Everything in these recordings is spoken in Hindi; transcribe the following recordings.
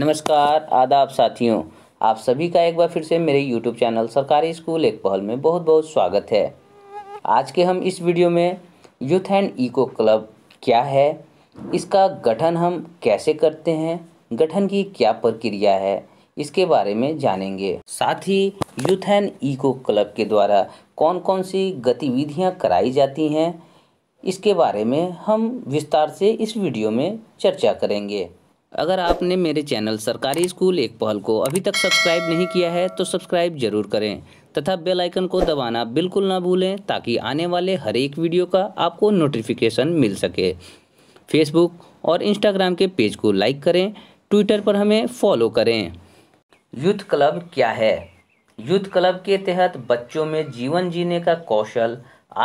नमस्कार आदाब साथियों आप सभी का एक बार फिर से मेरे यूट्यूब चैनल सरकारी स्कूल एक पहल में बहुत बहुत स्वागत है आज के हम इस वीडियो में यूथ एंड इको क्लब क्या है इसका गठन हम कैसे करते हैं गठन की क्या प्रक्रिया है इसके बारे में जानेंगे साथ ही यूथ एंड इको क्लब के द्वारा कौन कौन सी गतिविधियाँ कराई जाती हैं इसके बारे में हम विस्तार से इस वीडियो में चर्चा करेंगे अगर आपने मेरे चैनल सरकारी स्कूल एक पहल को अभी तक सब्सक्राइब नहीं किया है तो सब्सक्राइब जरूर करें तथा बेल आइकन को दबाना बिल्कुल ना भूलें ताकि आने वाले हर एक वीडियो का आपको नोटिफिकेशन मिल सके फेसबुक और इंस्टाग्राम के पेज को लाइक करें ट्विटर पर हमें फॉलो करें यूथ क्लब क्या है यूथ क्लब के तहत बच्चों में जीवन जीने का कौशल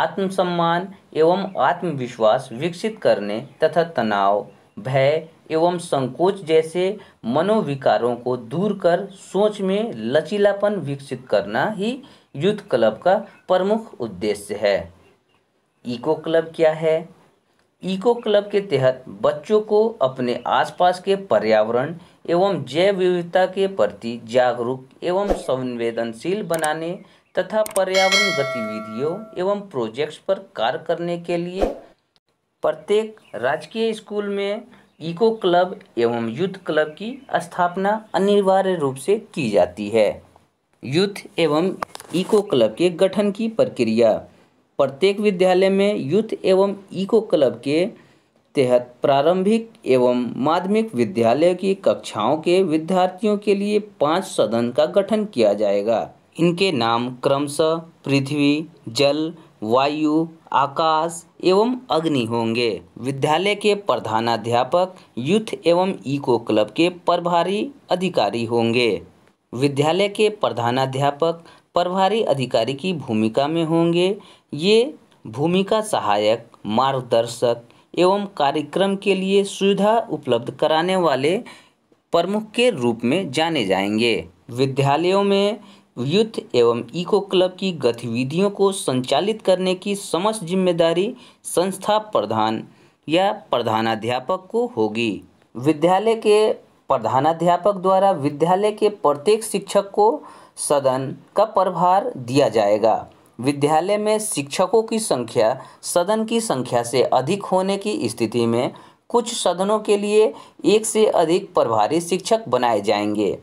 आत्मसम्मान एवं आत्मविश्वास विकसित करने तथा तनाव भय एवं संकोच जैसे मनोविकारों को दूर कर सोच में लचीलापन विकसित करना ही यूथ क्लब का प्रमुख उद्देश्य है इको क्लब क्या है इको क्लब के तहत बच्चों को अपने आसपास के पर्यावरण एवं जैव विविधता के प्रति जागरूक एवं संवेदनशील बनाने तथा पर्यावरण गतिविधियों एवं प्रोजेक्ट्स पर कार्य करने के लिए प्रत्येक राजकीय स्कूल में इको क्लब एवं यूथ क्लब की स्थापना अनिवार्य रूप से की जाती है यूथ एवं इको क्लब के गठन की प्रक्रिया प्रत्येक विद्यालय में यूथ एवं इको क्लब के तहत प्रारंभिक एवं माध्यमिक विद्यालय की कक्षाओं के विद्यार्थियों के लिए पांच सदन का गठन किया जाएगा इनके नाम क्रमशः पृथ्वी जल वायु आकाश एवं अग्नि होंगे विद्यालय के प्रधानाध्यापक यूथ एवं इको क्लब के प्रभारी अधिकारी होंगे विद्यालय के प्रधानाध्यापक प्रभारी अधिकारी की भूमिका में होंगे ये भूमिका सहायक मार्गदर्शक एवं कार्यक्रम के लिए सुविधा उपलब्ध कराने वाले प्रमुख के रूप में जाने जाएंगे विद्यालयों में यूथ एवं इको क्लब की गतिविधियों को संचालित करने की समस्त जिम्मेदारी संस्था प्रधान या प्रधानाध्यापक को होगी विद्यालय के प्रधानाध्यापक द्वारा विद्यालय के प्रत्येक शिक्षक को सदन का प्रभार दिया जाएगा विद्यालय में शिक्षकों की संख्या सदन की संख्या से अधिक होने की स्थिति में कुछ सदनों के लिए एक से अधिक प्रभारी शिक्षक बनाए जाएंगे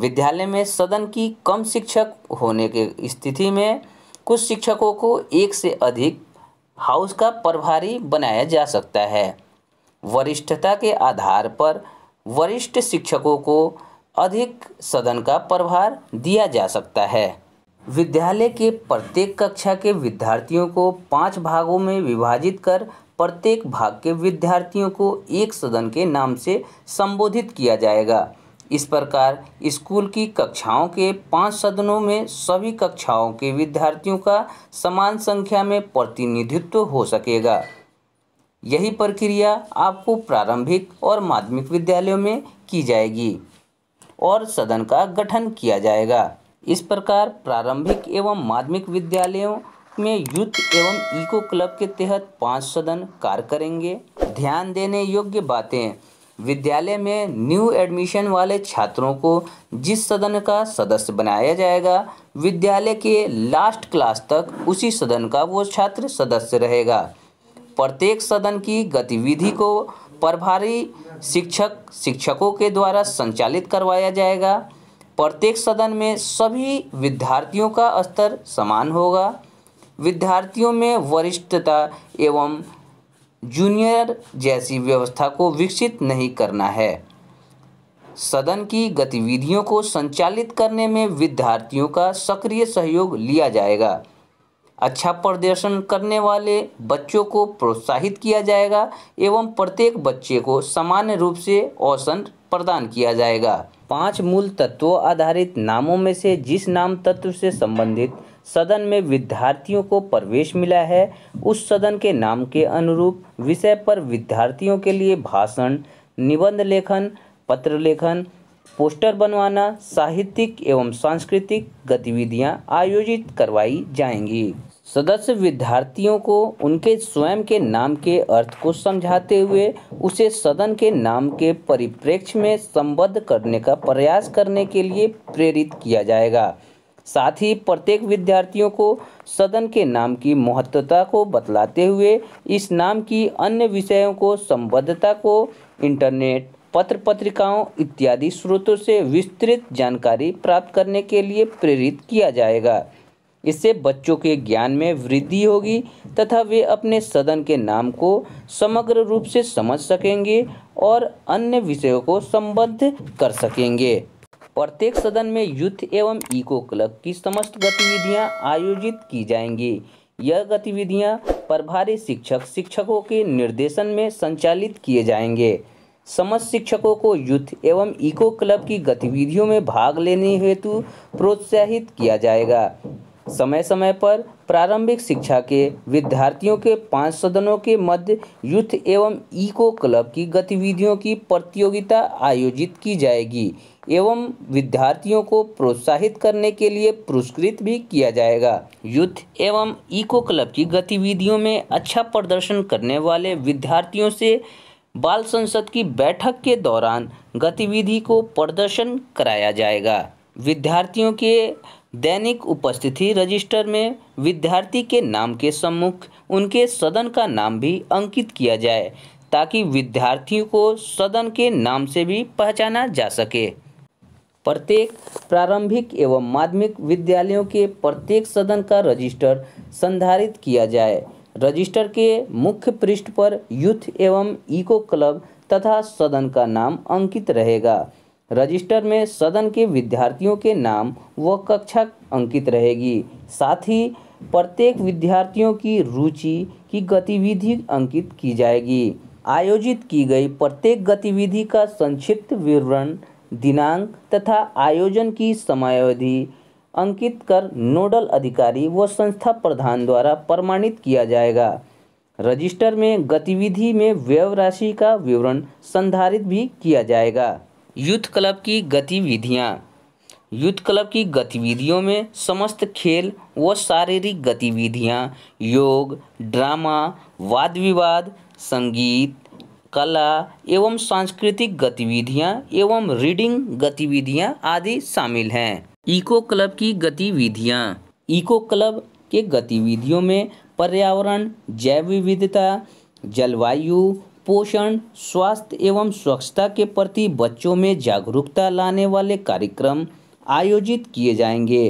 विद्यालय में सदन की कम शिक्षक होने के स्थिति में कुछ शिक्षकों को एक से अधिक हाउस का प्रभारी बनाया जा सकता है वरिष्ठता के आधार पर वरिष्ठ शिक्षकों को अधिक सदन का प्रभार दिया जा सकता है विद्यालय के प्रत्येक कक्षा के विद्यार्थियों को पांच भागों में विभाजित कर प्रत्येक भाग के विद्यार्थियों को एक सदन के नाम से संबोधित किया जाएगा इस प्रकार स्कूल की कक्षाओं के पांच सदनों में सभी कक्षाओं के विद्यार्थियों का समान संख्या में प्रतिनिधित्व हो सकेगा यही प्रक्रिया आपको प्रारंभिक और माध्यमिक विद्यालयों में की जाएगी और सदन का गठन किया जाएगा इस प्रकार प्रारंभिक एवं माध्यमिक विद्यालयों में यूथ एवं इको क्लब के तहत पांच सदन कार्य करेंगे ध्यान देने योग्य बातें विद्यालय में न्यू एडमिशन वाले छात्रों को जिस सदन का सदस्य बनाया जाएगा विद्यालय के लास्ट क्लास तक उसी सदन का वो छात्र सदस्य रहेगा प्रत्येक सदन की गतिविधि को प्रभारी शिक्षक शिक्षकों के द्वारा संचालित करवाया जाएगा प्रत्येक सदन में सभी विद्यार्थियों का स्तर समान होगा विद्यार्थियों में वरिष्ठता एवं जूनियर जैसी व्यवस्था को विकसित नहीं करना है सदन की गतिविधियों को संचालित करने में विद्यार्थियों का सक्रिय सहयोग लिया जाएगा अच्छा प्रदर्शन करने वाले बच्चों को प्रोत्साहित किया जाएगा एवं प्रत्येक बच्चे को सामान्य रूप से औसन प्रदान किया जाएगा पांच मूल तत्वों आधारित नामों में से जिस नाम तत्व से संबंधित सदन में विद्यार्थियों को प्रवेश मिला है उस सदन के नाम के अनुरूप विषय पर विद्यार्थियों के लिए भाषण निबंध लेखन पत्र लेखन पोस्टर बनवाना साहित्यिक एवं सांस्कृतिक गतिविधियां आयोजित करवाई जाएंगी सदस्य विद्यार्थियों को उनके स्वयं के नाम के अर्थ को समझाते हुए उसे सदन के नाम के परिप्रेक्ष्य में संबद्ध करने का प्रयास करने के लिए प्रेरित किया जाएगा साथ ही प्रत्येक विद्यार्थियों को सदन के नाम की महत्वता को बतलाते हुए इस नाम की अन्य विषयों को संबद्धता को इंटरनेट पत्र पत्रिकाओं इत्यादि स्रोतों से विस्तृत जानकारी प्राप्त करने के लिए प्रेरित किया जाएगा इससे बच्चों के ज्ञान में वृद्धि होगी तथा वे अपने सदन के नाम को समग्र रूप से समझ सकेंगे और अन्य विषयों को संबद्ध कर सकेंगे प्रत्येक सदन में यूथ एवं इको क्लब की समस्त गतिविधियां आयोजित की जाएंगी यह गतिविधियां प्रभारी शिक्षक शिक्षकों के निर्देशन में संचालित किए जाएंगे समस्त शिक्षकों को यूथ एवं इको क्लब की गतिविधियों में भाग लेने हेतु प्रोत्साहित किया जाएगा समय समय पर प्रारंभिक शिक्षा के विद्यार्थियों के पांच सदनों के मध्य यूथ एवं इको क्लब की गतिविधियों की प्रतियोगिता आयोजित की जाएगी एवं विद्यार्थियों को प्रोत्साहित करने के लिए पुरस्कृत भी किया जाएगा यूथ एवं इको क्लब की गतिविधियों में अच्छा प्रदर्शन करने वाले विद्यार्थियों से बाल संसद की बैठक के दौरान गतिविधि को प्रदर्शन कराया जाएगा विद्यार्थियों के दैनिक उपस्थिति रजिस्टर में विद्यार्थी के नाम के सम्मुख उनके सदन का नाम भी अंकित किया जाए ताकि विद्यार्थियों को सदन के नाम से भी पहचाना जा सके प्रत्येक प्रारंभिक एवं माध्यमिक विद्यालयों के प्रत्येक सदन का रजिस्टर संधारित किया जाए रजिस्टर के मुख्य पृष्ठ पर यूथ एवं इको क्लब तथा सदन का नाम अंकित रहेगा रजिस्टर में सदन के विद्यार्थियों के नाम व कक्षा अंकित रहेगी साथ ही प्रत्येक विद्यार्थियों की रुचि की गतिविधि अंकित की जाएगी आयोजित की गई प्रत्येक गतिविधि का संक्षिप्त विवरण दिनांक तथा आयोजन की समयावधि अंकित कर नोडल अधिकारी व संस्था प्रधान द्वारा प्रमाणित किया जाएगा रजिस्टर में गतिविधि में व्यय राशि का विवरण संधारित भी किया जाएगा यूथ क्लब की गतिविधियाँ यूथ क्लब की गतिविधियों में समस्त खेल व शारीरिक गतिविधियाँ योग ड्रामा वाद विवाद संगीत कला एवं सांस्कृतिक गतिविधियाँ एवं रीडिंग गतिविधियाँ आदि शामिल हैं इको क्लब की गतिविधियाँ इको क्लब के गतिविधियों में पर्यावरण जैव विविधता जलवायु पोषण स्वास्थ्य एवं स्वच्छता के प्रति बच्चों में जागरूकता लाने वाले कार्यक्रम आयोजित किए जाएंगे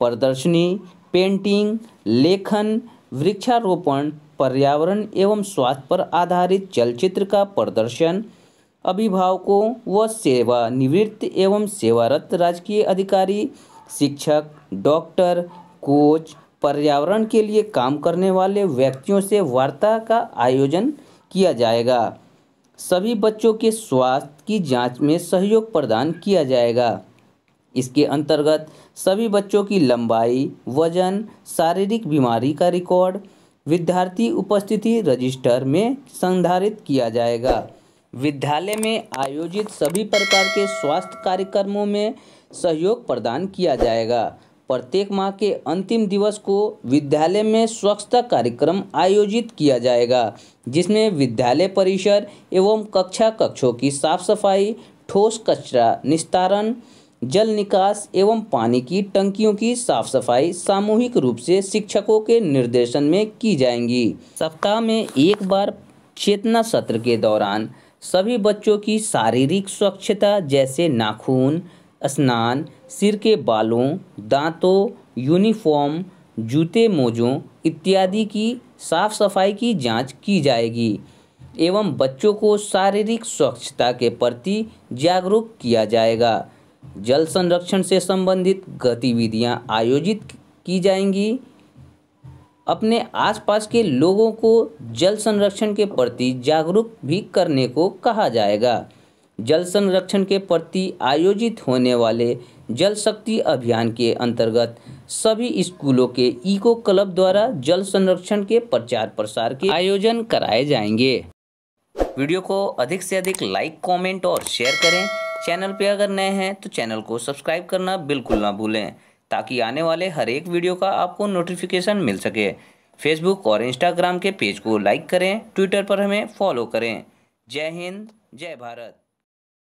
प्रदर्शनी पेंटिंग लेखन वृक्षारोपण पर्यावरण एवं स्वास्थ्य पर आधारित चलचित्र का प्रदर्शन अभिभावकों व सेवा निवृत्त एवं सेवारत राजकीय अधिकारी शिक्षक डॉक्टर कोच पर्यावरण के लिए काम करने वाले व्यक्तियों से वार्ता का आयोजन किया जाएगा सभी बच्चों के स्वास्थ्य की जांच में सहयोग प्रदान किया जाएगा इसके अंतर्गत सभी बच्चों की लंबाई वजन शारीरिक बीमारी का रिकॉर्ड विद्यार्थी उपस्थिति रजिस्टर में संधारित किया जाएगा विद्यालय में आयोजित सभी प्रकार के स्वास्थ्य कार्यक्रमों में सहयोग प्रदान किया जाएगा प्रत्येक माह के अंतिम दिवस को विद्यालय में स्वच्छता कार्यक्रम आयोजित किया जाएगा जिसमें विद्यालय परिसर एवं कक्षा कक्षों की साफ सफाई ठोस कचरा निस्तारण जल निकास एवं पानी की टंकियों की साफ सफाई सामूहिक रूप से शिक्षकों के निर्देशन में की जाएंगी सप्ताह में एक बार चेतना सत्र के दौरान सभी बच्चों की शारीरिक स्वच्छता जैसे नाखून स्नान सिर के बालों दांतों यूनिफॉर्म जूते मोज़ों इत्यादि की साफ सफाई की जांच की जाएगी एवं बच्चों को शारीरिक स्वच्छता के प्रति जागरूक किया जाएगा जल संरक्षण से संबंधित गतिविधियां आयोजित की जाएंगी अपने आसपास के लोगों को जल संरक्षण के प्रति जागरूक भी करने को कहा जाएगा जल संरक्षण के प्रति आयोजित होने वाले जल शक्ति अभियान के अंतर्गत सभी स्कूलों के इको क्लब द्वारा जल संरक्षण के प्रचार प्रसार के आयोजन कराए जाएंगे वीडियो को अधिक से अधिक लाइक कमेंट और शेयर करें चैनल पर अगर नए हैं तो चैनल को सब्सक्राइब करना बिल्कुल ना भूलें ताकि आने वाले हर एक वीडियो का आपको नोटिफिकेशन मिल सके फेसबुक और इंस्टाग्राम के पेज को लाइक करें ट्विटर पर हमें फॉलो करें जय हिंद जय भारत